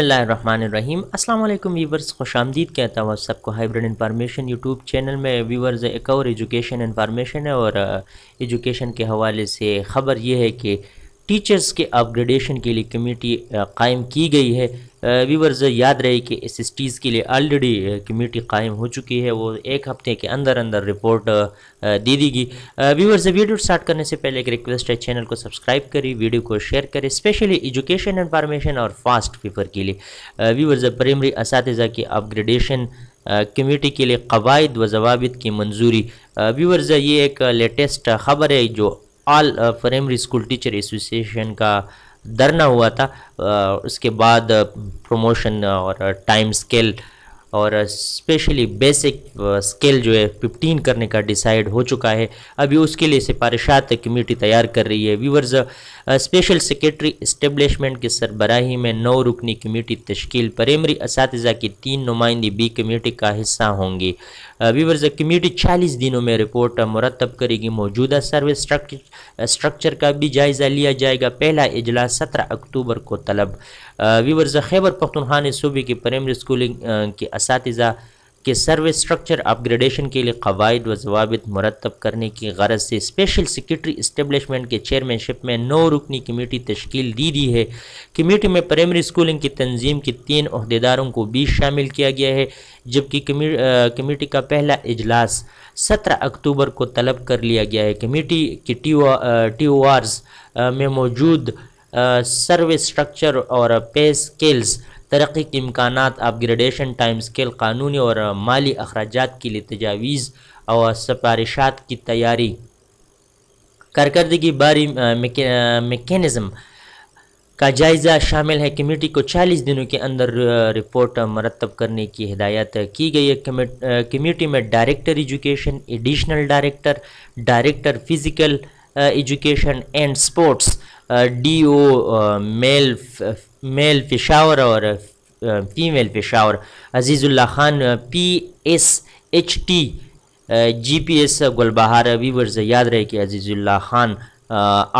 रहीम अस्सलाम वीवर्स खुश आमदीद कहता हूँ सबको हाइब्रिड इन्फॉर्मेशन यूट्यूब चैनल में वीवर्स एक और एजुकेशन इन्फॉर्मेशन है और एजुकेशन के हवाले से ख़बर यह है कि टीचर्स के अपग्रेडेशन के लिए कमेटी कायम की गई है व्यूवर्स याद रहे कि एस एस टीज़ के लिए ऑलरेडी कमेटी कायम हो चुकी है वो एक हफ्ते के अंदर अंदर रिपोर्ट दे देगी व्यूवर्स वीडियो स्टार्ट करने से पहले एक रिक्वेस्ट है चैनल को सब्सक्राइब करें वीडियो को शेयर करें स्पेशली एजुकेशन इन्फॉर्मेशन और फास्ट पेपर के लिए व्यूवर्स प्राइमरी इस की अपग्रेडेशन कमेटी के लिए कवायद व जवाब की मंजूरी व्यूवर्स ये एक लेटेस्ट ख़बर है जो all primary school teacher association का धरना हुआ था उसके बाद प्रमोशन और टाइम स्केल और स्पेशली बेसिक स्केल जो है फिफ्टीन करने का डिसाइड हो चुका है अभी उसके लिए सिफारिशात कमेटी तैयार कर रही है व्यूवर्स स्पेशल सेक्रेटरी इस्टेब्लिशमेंट की सरबराही में नौ रुकनी कमेटी तश्कील प्राइमरी इस की तीन नुमाइंदे बी कमेटी का हिस्सा होंगी व्यूवर्स कम्यूटी चालीस दिनों में रिपोर्ट मुरतब करेगी मौजूदा सर्वे स्ट्रक्चर का भी जायज़ा लिया जाएगा पहला अजलास सत्रह अक्टूबर को तलब व्यूवर्स खैबर पख्तनखा सूबे की प्राइमरी स्कूलिंग के इस कि सर्विस स्ट्रक्चर अपग्रेडेशन के लिए कवायद व जवाबित मरतब करने की गरज से स्पेशल सेक्रेटरी इस्टेबलिशमेंट के चेयरमैनशिप में नौ रुकनी कमेटी तश्कील दी दी है कमेटी में प्रायमरी स्कूलिंग की तंजीम के तीन अहदेदारों को भी शामिल किया गया है जबकि कमेटी का पहला इजलास सत्रह अक्टूबर को तलब कर लिया गया है कमेटी के टी ओ आर्स में मौजूद सर्वे स्ट्रक्चर और पे स्केल्स तरक्की के इम्कान अपग्रेडेशन टाइम स्केल कानूनी और माली अखराज के लिए तजावीज़ और सिफारिशात की तैयारी कारकर्दगी बारी मेकनिज़म का जायज़ा शामिल है कमेटी को 40 दिनों के अंदर रिपोर्ट मरतब करने की हिदायत की गई है कमेटी में director education additional director director physical education and sports D O male male Peshawar और female Peshawar Azizullah Khan P S H T G P S Gulbahar viewers याद रहे कि Azizullah Khan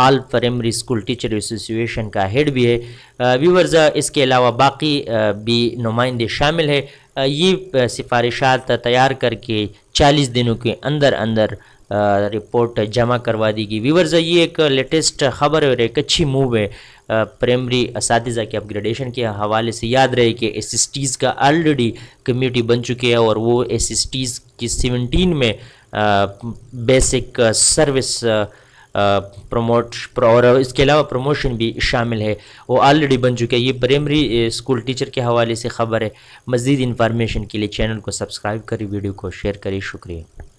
all primary school teacher association का हेड भी है व्यूवर्स इसके अलावा बाकी भी नुमाइंदे शामिल है ये सिफारिशात तैयार करके 40 दिनों के अंदर अंदर रिपोर्ट जमा करवा दी गई वीवर्स ये एक लेटेस्ट खबर है और एक अच्छी मूव है प्राइमरी इस के अपग्रेडेशन के हवाले से याद रहे कि एस का ऑलरेडी कम्यूटी बन चुके हैं और वो एस की सेवनटीन में आ, बेसिक सर्विस प्रमोट और इसके अलावा प्रमोशन भी शामिल है वो ऑलरेडी बन चुके हैं ये प्राइमरी स्कूल टीचर के हवाले से खबर है मज़ीद इन्फॉर्मेशन के लिए चैनल को सब्सक्राइब करें वीडियो को शेयर करें शुक्रिया